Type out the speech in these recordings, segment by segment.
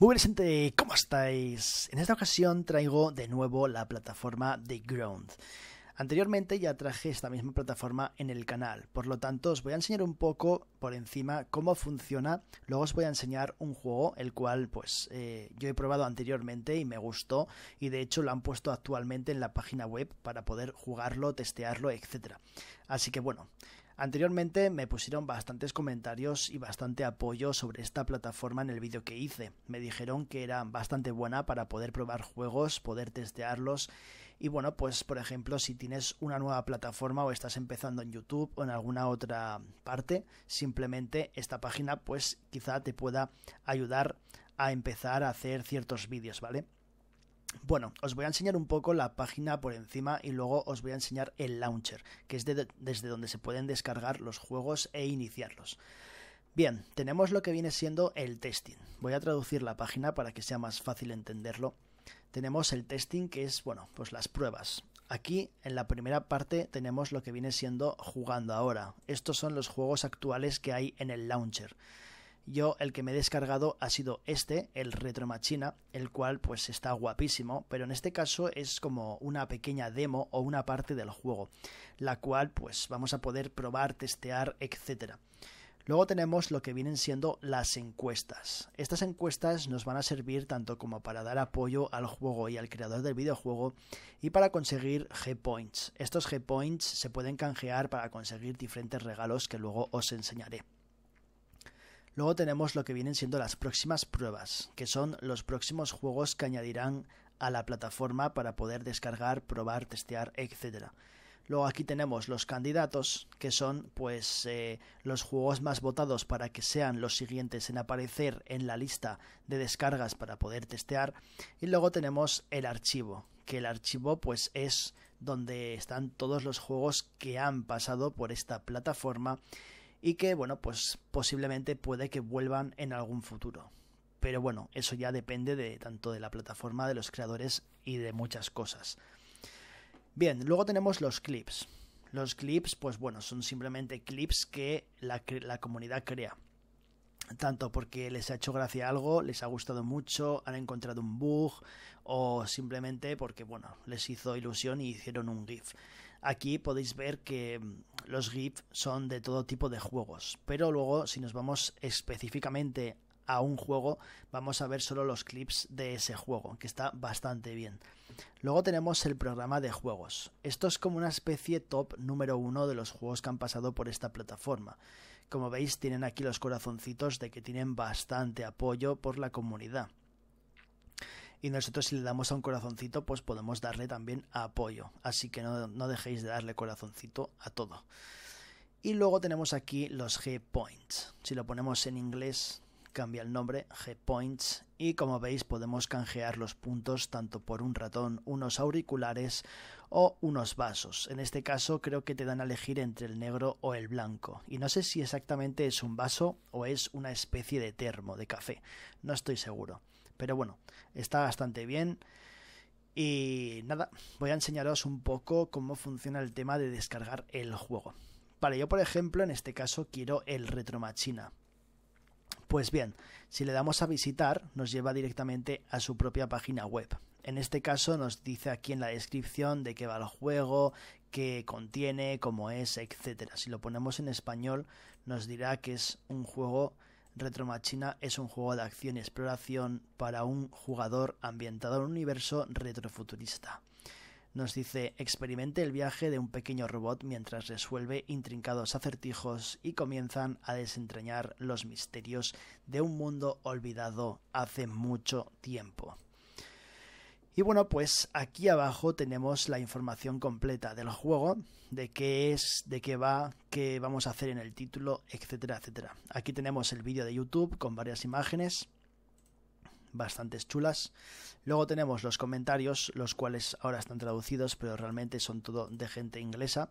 Muy bien, gente, ¿cómo estáis? En esta ocasión traigo de nuevo la plataforma de Ground. Anteriormente ya traje esta misma plataforma en el canal, por lo tanto os voy a enseñar un poco por encima cómo funciona, luego os voy a enseñar un juego el cual pues eh, yo he probado anteriormente y me gustó y de hecho lo han puesto actualmente en la página web para poder jugarlo, testearlo, etc. Así que bueno, Anteriormente me pusieron bastantes comentarios y bastante apoyo sobre esta plataforma en el vídeo que hice. Me dijeron que era bastante buena para poder probar juegos, poder testearlos y bueno, pues por ejemplo si tienes una nueva plataforma o estás empezando en YouTube o en alguna otra parte, simplemente esta página pues quizá te pueda ayudar a empezar a hacer ciertos vídeos, ¿vale? Bueno, os voy a enseñar un poco la página por encima y luego os voy a enseñar el launcher, que es desde donde se pueden descargar los juegos e iniciarlos. Bien, tenemos lo que viene siendo el testing. Voy a traducir la página para que sea más fácil entenderlo. Tenemos el testing que es, bueno, pues las pruebas. Aquí en la primera parte tenemos lo que viene siendo jugando ahora. Estos son los juegos actuales que hay en el launcher. Yo el que me he descargado ha sido este, el Retromachina, el cual pues está guapísimo, pero en este caso es como una pequeña demo o una parte del juego, la cual pues vamos a poder probar, testear, etc. Luego tenemos lo que vienen siendo las encuestas. Estas encuestas nos van a servir tanto como para dar apoyo al juego y al creador del videojuego y para conseguir G-Points. Estos G-Points se pueden canjear para conseguir diferentes regalos que luego os enseñaré. Luego tenemos lo que vienen siendo las próximas pruebas, que son los próximos juegos que añadirán a la plataforma para poder descargar, probar, testear, etc. Luego aquí tenemos los candidatos, que son pues eh, los juegos más votados para que sean los siguientes en aparecer en la lista de descargas para poder testear. Y luego tenemos el archivo, que el archivo pues es donde están todos los juegos que han pasado por esta plataforma y que, bueno, pues posiblemente puede que vuelvan en algún futuro. Pero bueno, eso ya depende de tanto de la plataforma, de los creadores y de muchas cosas. Bien, luego tenemos los clips. Los clips, pues bueno, son simplemente clips que la, la comunidad crea. Tanto porque les ha hecho gracia algo, les ha gustado mucho, han encontrado un bug o simplemente porque, bueno, les hizo ilusión y hicieron un GIF. Aquí podéis ver que los GIF son de todo tipo de juegos, pero luego si nos vamos específicamente a un juego, vamos a ver solo los clips de ese juego, que está bastante bien. Luego tenemos el programa de juegos. Esto es como una especie top número uno de los juegos que han pasado por esta plataforma. Como veis, tienen aquí los corazoncitos de que tienen bastante apoyo por la comunidad y nosotros si le damos a un corazoncito pues podemos darle también apoyo. Así que no, no dejéis de darle corazoncito a todo. Y luego tenemos aquí los G-Points. Si lo ponemos en inglés cambia el nombre G-Points y como veis podemos canjear los puntos tanto por un ratón, unos auriculares o unos vasos. En este caso creo que te dan a elegir entre el negro o el blanco y no sé si exactamente es un vaso o es una especie de termo de café, no estoy seguro. Pero bueno, está bastante bien. Y nada, voy a enseñaros un poco cómo funciona el tema de descargar el juego. Vale, yo por ejemplo en este caso quiero el Retromachina. Pues bien, si le damos a visitar nos lleva directamente a su propia página web. En este caso nos dice aquí en la descripción de qué va el juego, qué contiene, cómo es, etc. Si lo ponemos en español nos dirá que es un juego Retromachina es un juego de acción y exploración para un jugador ambientado en un universo retrofuturista. Nos dice, experimente el viaje de un pequeño robot mientras resuelve intrincados acertijos y comienzan a desentrañar los misterios de un mundo olvidado hace mucho tiempo. Y bueno, pues aquí abajo tenemos la información completa del juego, de qué es, de qué va, qué vamos a hacer en el título, etcétera, etcétera. Aquí tenemos el vídeo de YouTube con varias imágenes bastantes chulas. Luego tenemos los comentarios, los cuales ahora están traducidos, pero realmente son todo de gente inglesa.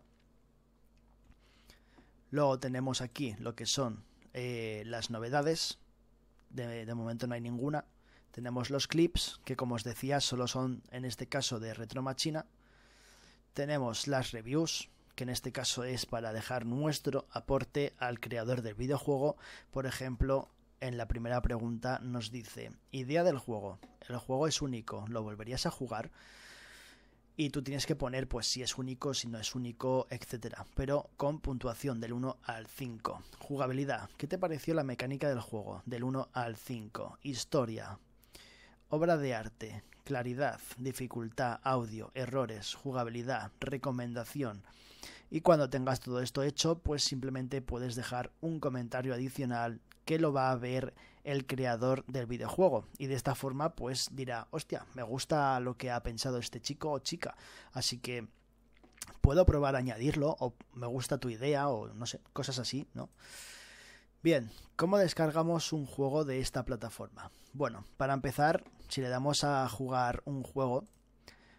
Luego tenemos aquí lo que son eh, las novedades. de momento no hay ninguna. Tenemos los clips, que como os decía, solo son en este caso de Retromachina. Tenemos las reviews, que en este caso es para dejar nuestro aporte al creador del videojuego. Por ejemplo, en la primera pregunta nos dice, idea del juego, el juego es único, ¿lo volverías a jugar? Y tú tienes que poner pues si es único, si no es único, etc. Pero con puntuación del 1 al 5. Jugabilidad, ¿qué te pareció la mecánica del juego? Del 1 al 5. Historia, Obra de arte, claridad, dificultad, audio, errores, jugabilidad, recomendación. Y cuando tengas todo esto hecho, pues simplemente puedes dejar un comentario adicional que lo va a ver el creador del videojuego. Y de esta forma, pues dirá, hostia, me gusta lo que ha pensado este chico o chica. Así que puedo probar a añadirlo o me gusta tu idea o no sé, cosas así, ¿no? Bien, ¿cómo descargamos un juego de esta plataforma? Bueno, para empezar, si le damos a jugar un juego,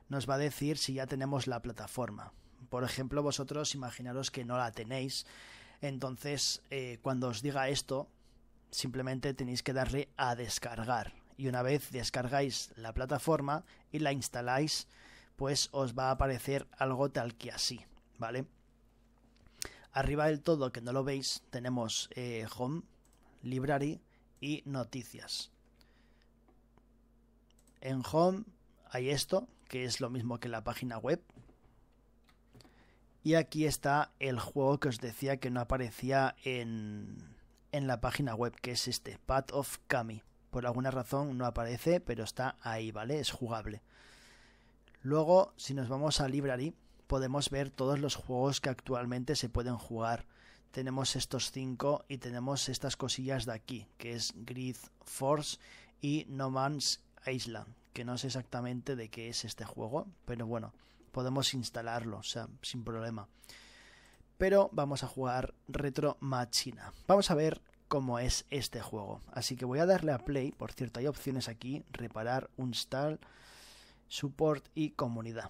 nos va a decir si ya tenemos la plataforma. Por ejemplo, vosotros imaginaros que no la tenéis, entonces eh, cuando os diga esto, simplemente tenéis que darle a descargar. Y una vez descargáis la plataforma y la instaláis, pues os va a aparecer algo tal que así, ¿vale? Arriba del todo, que no lo veis, tenemos eh, Home, Library y Noticias. En Home hay esto, que es lo mismo que la página web. Y aquí está el juego que os decía que no aparecía en, en la página web, que es este, Path of Kami. Por alguna razón no aparece, pero está ahí, ¿vale? Es jugable. Luego, si nos vamos a Library, podemos ver todos los juegos que actualmente se pueden jugar. Tenemos estos cinco y tenemos estas cosillas de aquí, que es Grid Force y No Man's Island, que no sé exactamente de qué es este juego, pero bueno, podemos instalarlo, o sea, sin problema. Pero vamos a jugar Retro Machina. Vamos a ver cómo es este juego. Así que voy a darle a play, por cierto, hay opciones aquí, reparar, install, support y comunidad.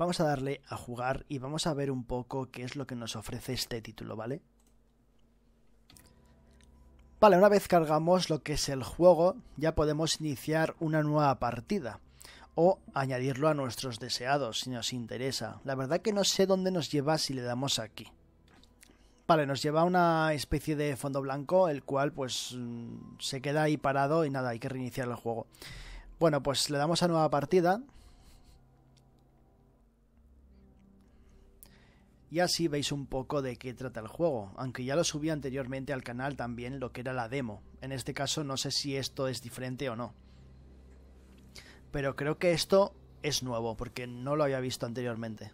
Vamos a darle a jugar y vamos a ver un poco qué es lo que nos ofrece este título, ¿vale? Vale, una vez cargamos lo que es el juego, ya podemos iniciar una nueva partida o añadirlo a nuestros deseados si nos interesa. La verdad que no sé dónde nos lleva si le damos aquí. Vale, nos lleva a una especie de fondo blanco, el cual pues mm, se queda ahí parado y nada, hay que reiniciar el juego. Bueno, pues le damos a nueva partida y así veis un poco de qué trata el juego, aunque ya lo subí anteriormente al canal también lo que era la demo. En este caso no sé si esto es diferente o no. Pero creo que esto es nuevo porque no lo había visto anteriormente.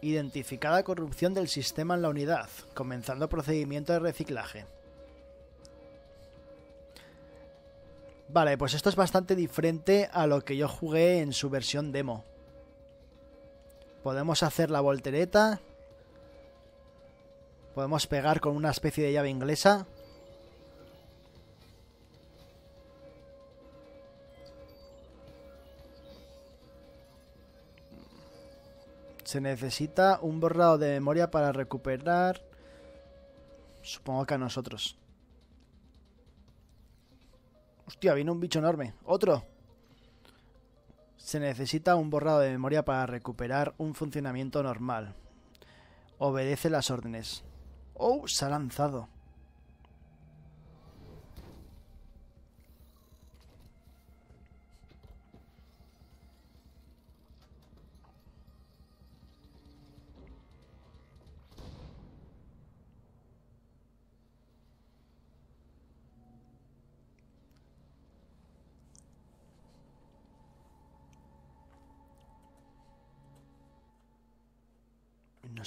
identificada corrupción del sistema en la unidad, comenzando procedimiento de reciclaje. Vale, pues esto es bastante diferente a lo que yo jugué en su versión demo. Podemos hacer la voltereta. Podemos pegar con una especie de llave inglesa. Se necesita un borrado de memoria para recuperar... Supongo que a nosotros. Hostia, viene un bicho enorme. ¡Otro! Se necesita un borrado de memoria para recuperar un funcionamiento normal. Obedece las órdenes. ¡Oh! Se ha lanzado.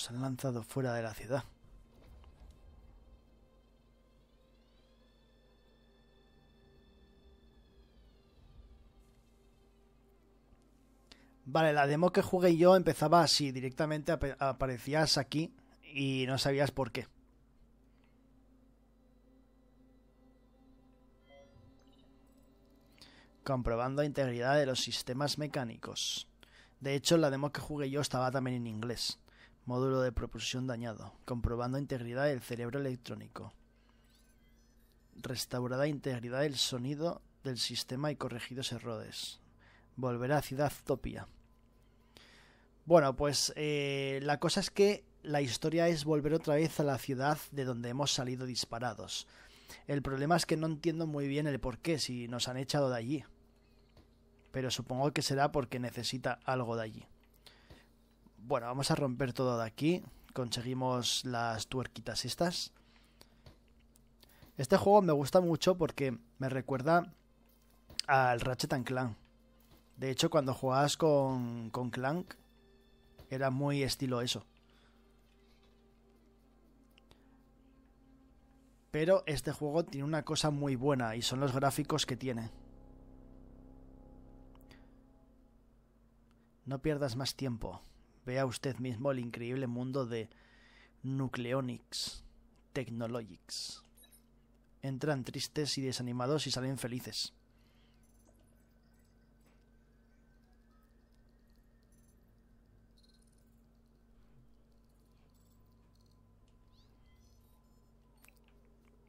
Se han lanzado fuera de la ciudad. Vale, la demo que jugué yo empezaba así, directamente aparecías aquí y no sabías por qué. Comprobando la integridad de los sistemas mecánicos. De hecho, la demo que jugué yo estaba también en inglés. Módulo de propulsión dañado. Comprobando integridad del cerebro electrónico. Restaurada integridad del sonido del sistema y corregidos errores. Volverá a Ciudad Topia. Bueno, pues eh, la cosa es que la historia es volver otra vez a la ciudad de donde hemos salido disparados. El problema es que no entiendo muy bien el por qué si nos han echado de allí. Pero supongo que será porque necesita algo de allí. Bueno, vamos a romper todo de aquí. Conseguimos las tuerquitas estas. Este juego me gusta mucho porque me recuerda al Ratchet Clank. De hecho, cuando jugabas con, con Clank, era muy estilo eso. Pero este juego tiene una cosa muy buena y son los gráficos que tiene. No pierdas más tiempo vea usted mismo el increíble mundo de Nucleonics Technologics. Entran tristes y desanimados y salen felices.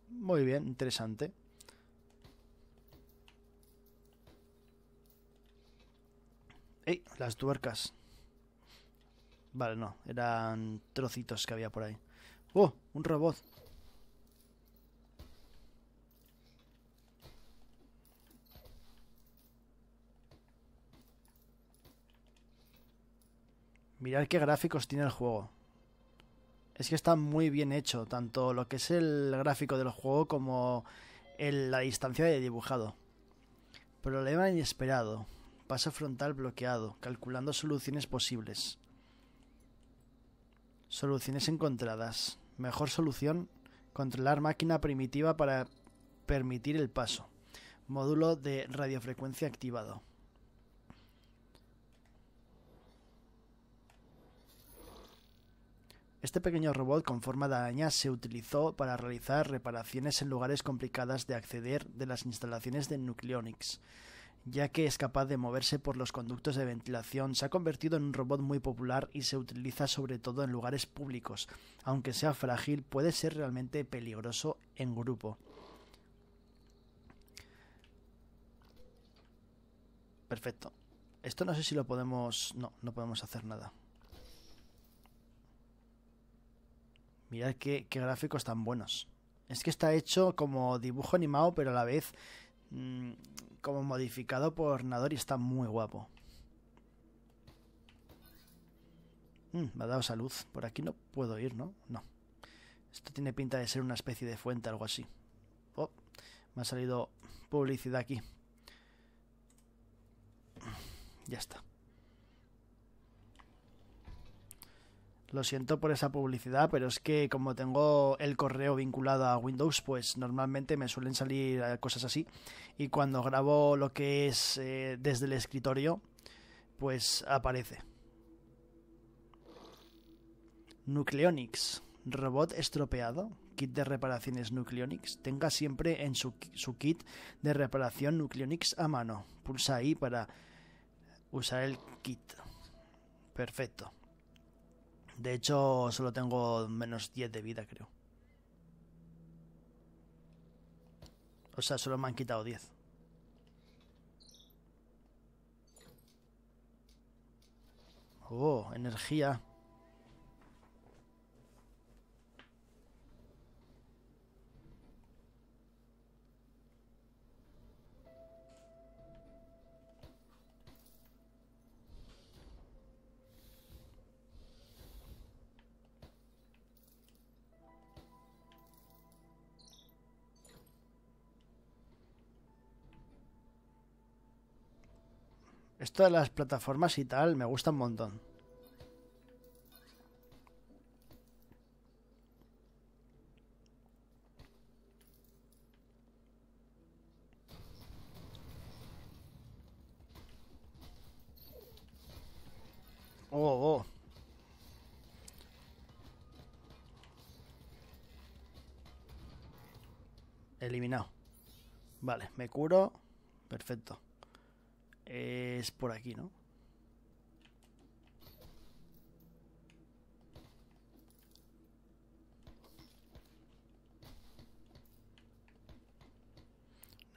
Muy bien, interesante. ¡Ey! Las tuercas. Vale, no. Eran trocitos que había por ahí. ¡Oh! Un robot. Mirad qué gráficos tiene el juego. Es que está muy bien hecho, tanto lo que es el gráfico del juego como la distancia de dibujado. Problema inesperado. Paso frontal bloqueado, calculando soluciones posibles. Soluciones encontradas. Mejor solución, controlar máquina primitiva para permitir el paso. Módulo de radiofrecuencia activado. Este pequeño robot con forma de araña se utilizó para realizar reparaciones en lugares complicadas de acceder de las instalaciones de Nucleonics ya que es capaz de moverse por los conductos de ventilación, se ha convertido en un robot muy popular y se utiliza sobre todo en lugares públicos. Aunque sea frágil, puede ser realmente peligroso en grupo. Perfecto. Esto no sé si lo podemos... No, no podemos hacer nada. Mirad qué, qué gráficos tan buenos. Es que está hecho como dibujo animado, pero a la vez Mm, como modificado por Nador y está muy guapo. Mm, me ha dado salud. Por aquí no puedo ir, ¿no? No. Esto tiene pinta de ser una especie de fuente, algo así. Oh, me ha salido publicidad aquí. Ya está. Lo siento por esa publicidad, pero es que como tengo el correo vinculado a Windows, pues normalmente me suelen salir eh, cosas así. Y cuando grabo lo que es eh, desde el escritorio, pues aparece. Nucleonics. Robot estropeado. Kit de reparaciones Nucleonics. Tenga siempre en su, su kit de reparación Nucleonics a mano. Pulsa ahí para usar el kit. Perfecto. De hecho, solo tengo menos 10 de vida, creo. O sea, solo me han quitado 10. Oh, energía. Esto de las plataformas y tal me gusta un montón. Oh, oh. oh. Eliminado. Vale, me curo. Perfecto. Es por aquí, ¿no?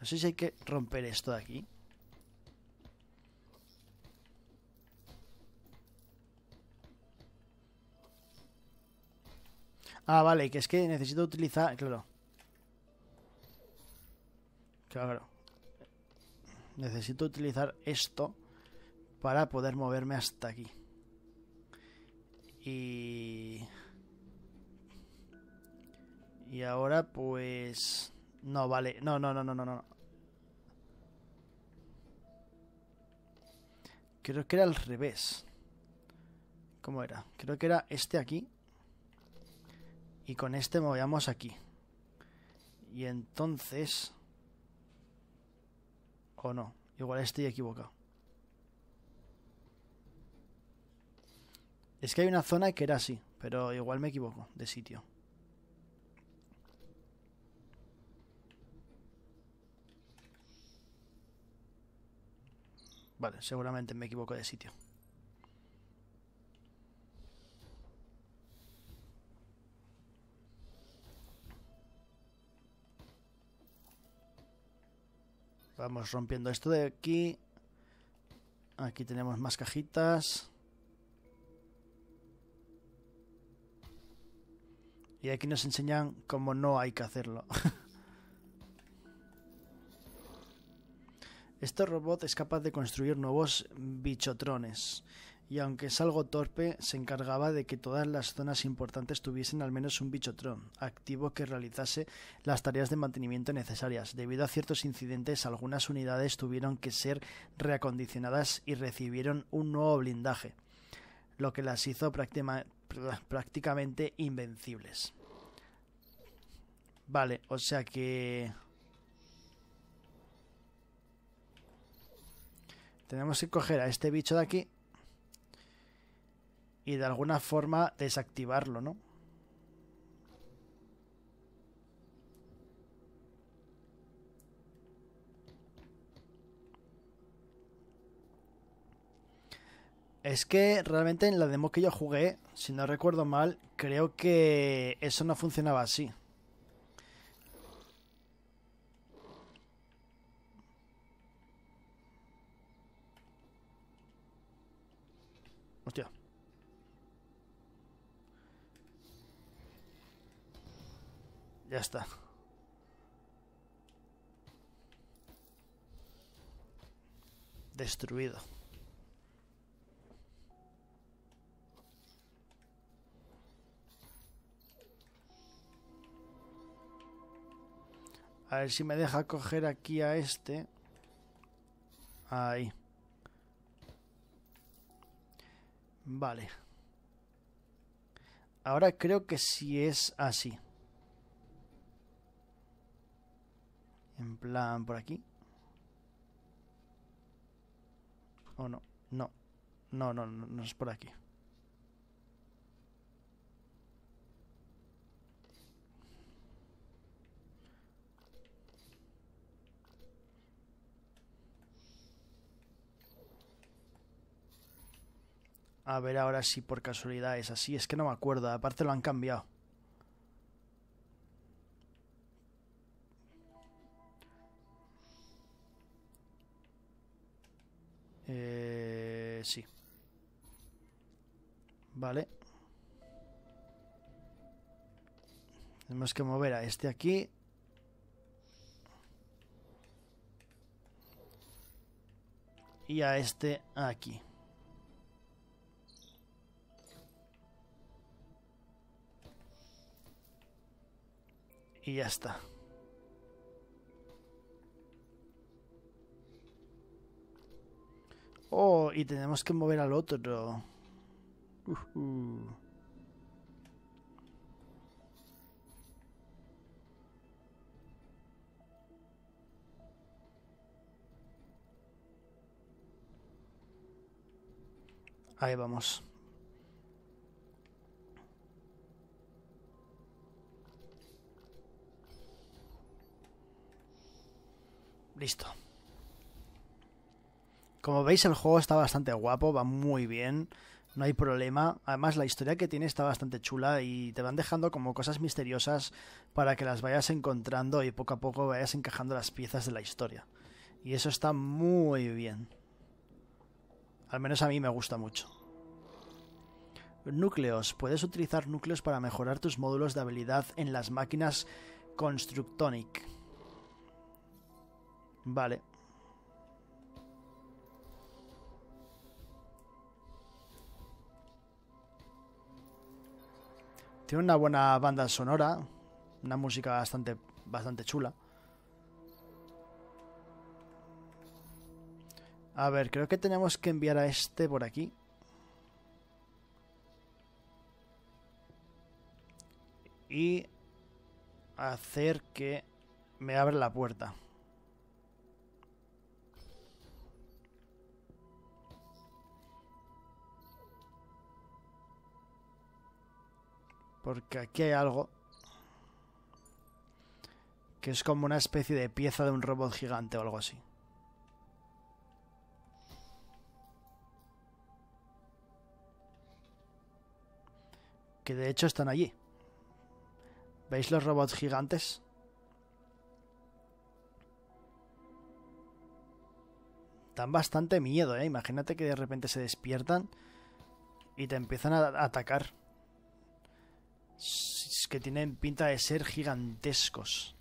No sé si hay que romper esto de aquí. Ah, vale, que es que necesito utilizar... Claro. Claro necesito utilizar esto para poder moverme hasta aquí. Y... Y ahora pues... No, vale. No, no, no, no, no, no. Creo que era al revés. ¿Cómo era? Creo que era este aquí. Y con este movíamos aquí. Y entonces... O no, igual estoy equivocado. Es que hay una zona que era así, pero igual me equivoco de sitio. Vale, seguramente me equivoco de sitio. Vamos rompiendo esto de aquí. Aquí tenemos más cajitas. Y aquí nos enseñan cómo no hay que hacerlo. Este robot es capaz de construir nuevos bichotrones y aunque es algo torpe, se encargaba de que todas las zonas importantes tuviesen al menos un tron, activo que realizase las tareas de mantenimiento necesarias. Debido a ciertos incidentes, algunas unidades tuvieron que ser reacondicionadas y recibieron un nuevo blindaje, lo que las hizo prácticamente invencibles. Vale, o sea que... Tenemos que coger a este bicho de aquí y de alguna forma desactivarlo, ¿no? Es que realmente en la demo que yo jugué, si no recuerdo mal, creo que eso no funcionaba así. Ya está. Destruido. A ver si me deja coger aquí a este. Ahí. Vale. Ahora creo que si es así. En plan, por aquí. ¿O no? No. No, no, no, no es por aquí. A ver ahora si por casualidad es así. Es que no me acuerdo. Aparte lo han cambiado. sí. Vale. Tenemos que mover a este aquí. Y a este aquí. Y ya está. Oh, y tenemos que mover al otro. Ahí vamos. Listo. Como veis, el juego está bastante guapo, va muy bien, no hay problema. Además, la historia que tiene está bastante chula y te van dejando como cosas misteriosas para que las vayas encontrando y poco a poco vayas encajando las piezas de la historia. Y eso está muy bien. Al menos a mí me gusta mucho. Núcleos. Puedes utilizar núcleos para mejorar tus módulos de habilidad en las máquinas Constructonic. Vale. Tiene una buena banda sonora, una música bastante, bastante chula. A ver, creo que tenemos que enviar a este por aquí. Y hacer que me abra la puerta. Porque aquí hay algo que es como una especie de pieza de un robot gigante o algo así. Que de hecho están allí. ¿Veis los robots gigantes? Dan bastante miedo, ¿eh? Imagínate que de repente se despiertan y te empiezan a atacar. Es que tienen pinta de ser gigantescos.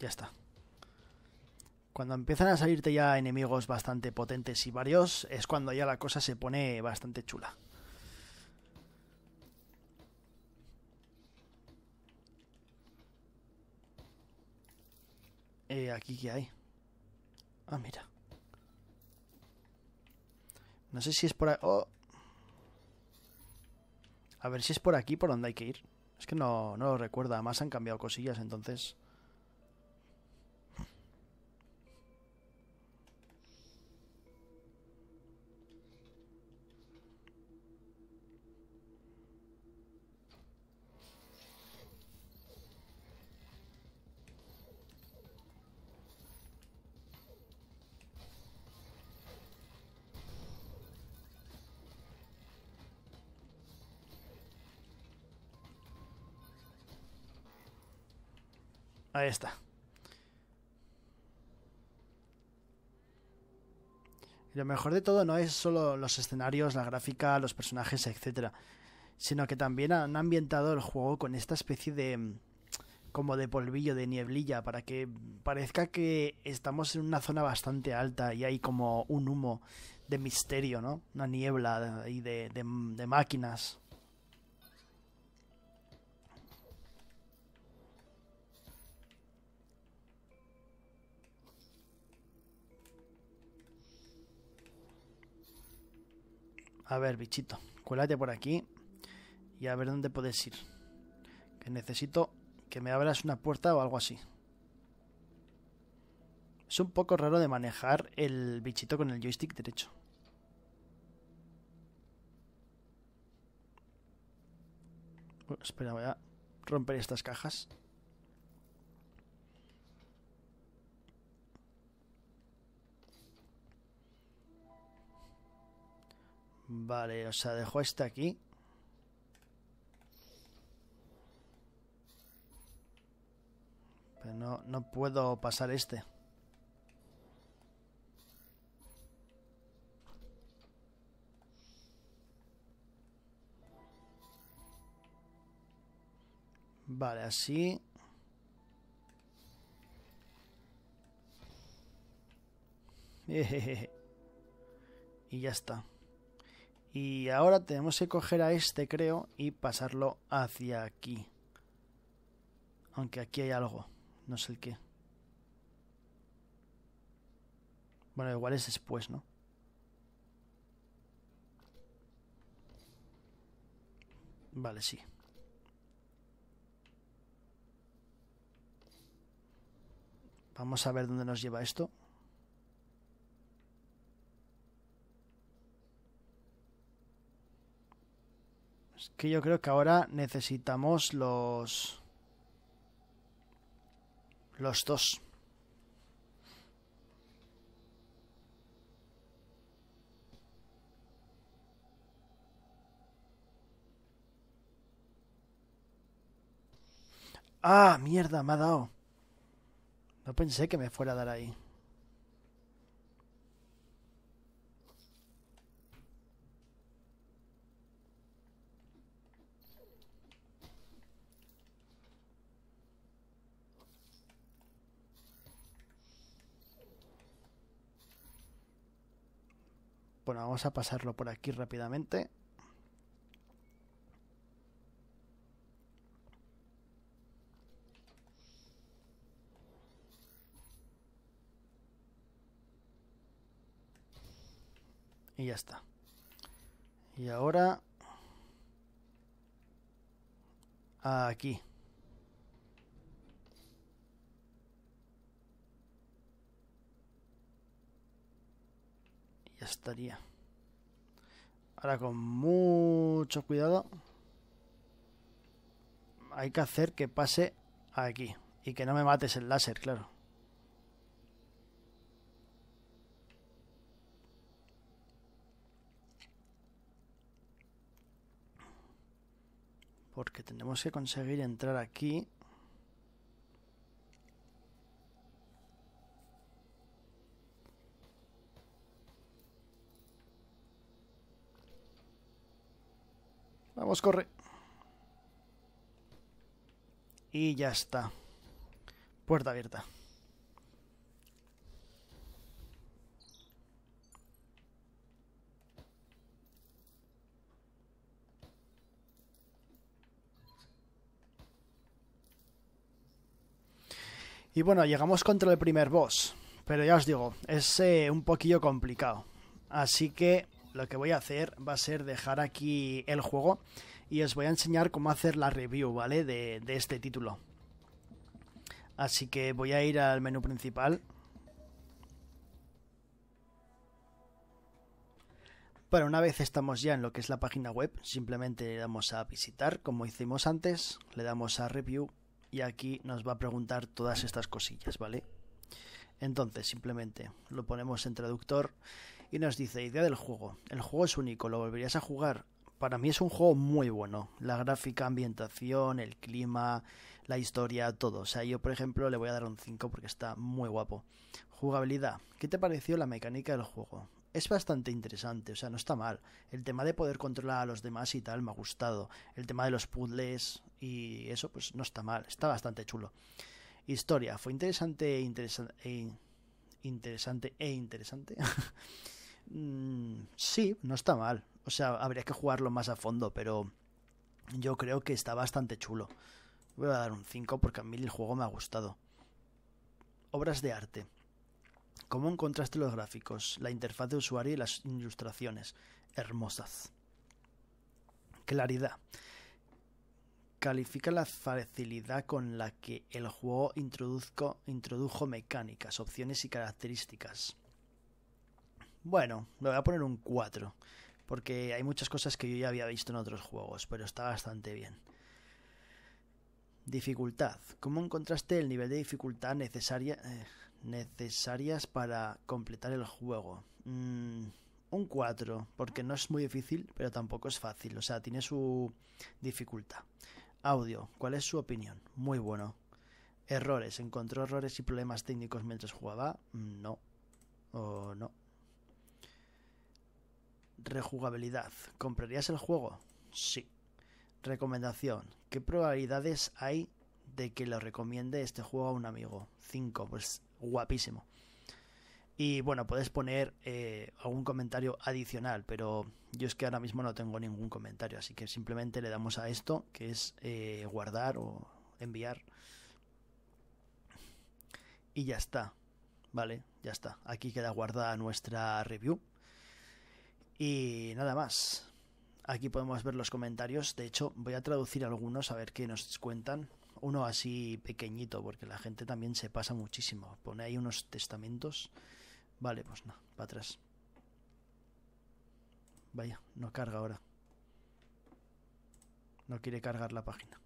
Ya está. Cuando empiezan a salirte ya enemigos bastante potentes y varios, es cuando ya la cosa se pone bastante chula. Eh, aquí que hay. Ah, mira. No sé si es por ahí. Oh. A ver si es por aquí por donde hay que ir. Es que no, no lo recuerda. Además han cambiado cosillas, entonces... Esta. Lo mejor de todo no es solo los escenarios, la gráfica, los personajes, etc. Sino que también han ambientado el juego con esta especie de... Mm, como de polvillo, de nieblilla, para que parezca que estamos en una zona bastante alta y hay como un humo de misterio, ¿no? Una niebla y de máquinas. A ver, bichito, cuélate por aquí y a ver dónde puedes ir. Que necesito que me abras una puerta o algo así. Es un poco raro de manejar el bichito con el joystick derecho. espera, voy a romper estas cajas. Vale, o sea, dejo esta aquí. Pero no, no puedo pasar este. Vale, así. Y ya está. Y ahora tenemos que coger a este, creo, y pasarlo hacia aquí. Aunque aquí hay algo, no sé el qué. Bueno, igual es después, ¿no? Vale, sí. Vamos a ver dónde nos lleva esto. que yo creo que ahora necesitamos los... Los dos. Ah, mierda, me ha dado. No pensé que me fuera a dar ahí. Bueno, vamos a pasarlo por aquí rápidamente. Y ya está. Y ahora... Aquí. estaría. Ahora con mucho cuidado hay que hacer que pase aquí y que no me mates el láser, claro. Porque tenemos que conseguir entrar aquí Os corre. Y ya está. Puerta abierta. Y bueno, llegamos contra el primer boss. Pero ya os digo, es eh, un poquillo complicado. Así que lo que voy a hacer va a ser dejar aquí el juego y os voy a enseñar cómo hacer la review, ¿vale? De, este título. Así que voy a ir al menú principal. Bueno, una vez estamos ya en lo que es la página web, simplemente le damos a visitar, como hicimos antes, le damos a review y aquí nos va a preguntar todas estas cosillas, ¿vale? Entonces, simplemente lo ponemos en traductor y nos dice, idea del juego. El juego es único, lo volverías a jugar. Para mí es un juego muy bueno. La gráfica, ambientación, el clima, la historia, todo. O sea, yo por ejemplo le voy a dar un 5 porque está muy guapo. Jugabilidad. ¿Qué te pareció la mecánica del juego? es bastante interesante, o sea, no está mal. El tema de poder controlar a los demás y tal me ha gustado. El tema de los puzzles y eso, pues no está mal, está bastante chulo. Historia, fue interesante e interesante. interesante e interesante. Mm, sí, no está mal. O sea, habría que jugarlo más a fondo, pero yo creo que está bastante chulo. Voy a dar un 5 porque a mí el juego me ha gustado. Obras de arte. ¿Cómo encontraste los gráficos, la interfaz de usuario y las ilustraciones? Hermosas. Claridad. Califica la facilidad con la que el juego introdujo mecánicas, opciones y características. Bueno, le voy a poner un 4, porque hay muchas cosas que yo ya había visto en otros juegos, pero está bastante bien. Dificultad. ¿Cómo encontraste el nivel de dificultad necesaria, eh, necesarias para completar el juego? Mm, un 4, porque no es muy difícil, pero tampoco es fácil, o sea, tiene su dificultad. Audio. ¿Cuál es su opinión? Muy bueno. Errores. ¿Encontró errores y problemas técnicos mientras jugaba? No. O no. Rejugabilidad. ¿Comprarías el juego? Sí. Recomendación. ¿Qué probabilidades hay de que lo recomiende este juego a un amigo? 5. Pues guapísimo. Y bueno, puedes poner eh, algún comentario adicional, pero yo es que ahora mismo no tengo ningún comentario, así que simplemente le damos a esto, que es eh, guardar o enviar. Y ya está, ¿vale? Ya está. Aquí queda guardada nuestra review. Y nada más. Aquí podemos ver los comentarios. De hecho, voy a traducir algunos a ver qué nos cuentan. Uno así pequeñito, porque la gente también se pasa muchísimo. Pone ahí unos testamentos. Vale, pues no, para atrás. Vaya, no carga ahora. No quiere cargar la página.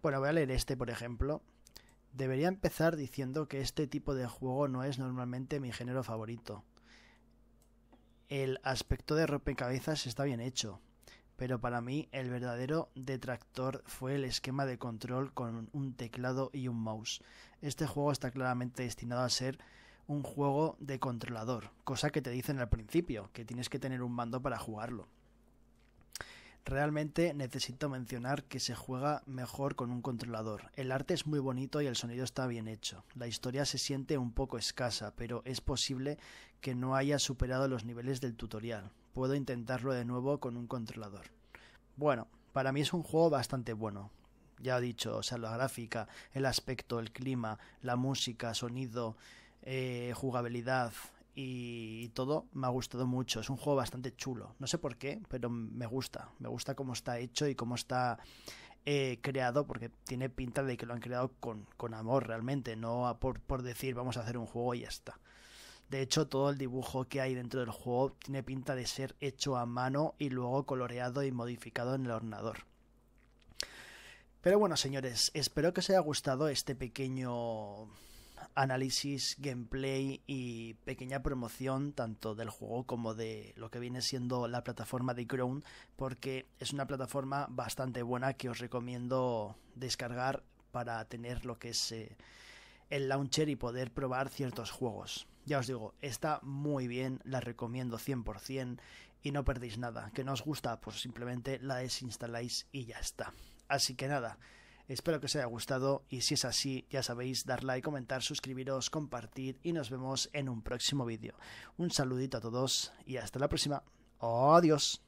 Bueno, voy a leer este, por ejemplo. Debería empezar diciendo que este tipo de juego no es normalmente mi género favorito. El aspecto de rompecabezas está bien hecho, pero para mí el verdadero detractor fue el esquema de control con un teclado y un mouse. Este juego está claramente destinado a ser un juego de controlador, cosa que te dicen al principio, que tienes que tener un mando para jugarlo. Realmente necesito mencionar que se juega mejor con un controlador. El arte es muy bonito y el sonido está bien hecho. La historia se siente un poco escasa, pero es posible que no haya superado los niveles del tutorial. Puedo intentarlo de nuevo con un controlador. Bueno, para mí es un juego bastante bueno. Ya he dicho, o sea, la gráfica, el aspecto, el clima, la música, sonido, eh, jugabilidad, y todo me ha gustado mucho. Es un juego bastante chulo. No sé por qué, pero me gusta. Me gusta cómo está hecho y cómo está eh, creado, porque tiene pinta de que lo han creado con, amor realmente, no por, por, decir vamos a hacer un juego y ya está. De hecho, todo el dibujo que hay dentro del juego tiene pinta de ser hecho a mano y luego coloreado y modificado en el ordenador. Pero bueno, señores, espero que os haya gustado este pequeño análisis, gameplay y pequeña promoción tanto del juego como de lo que viene siendo la plataforma de Chrome, porque es una plataforma bastante buena que os recomiendo descargar para tener lo que es eh, el launcher y poder probar ciertos juegos. Ya os digo, está muy bien, la recomiendo 100% y no perdéis nada. Que no os gusta, pues simplemente la desinstaláis y ya está. Así que nada, Espero que os haya gustado y si es así, ya sabéis, dar like, comentar, suscribiros, compartir y nos vemos en un próximo vídeo. Un saludito a todos y hasta la próxima. Adiós.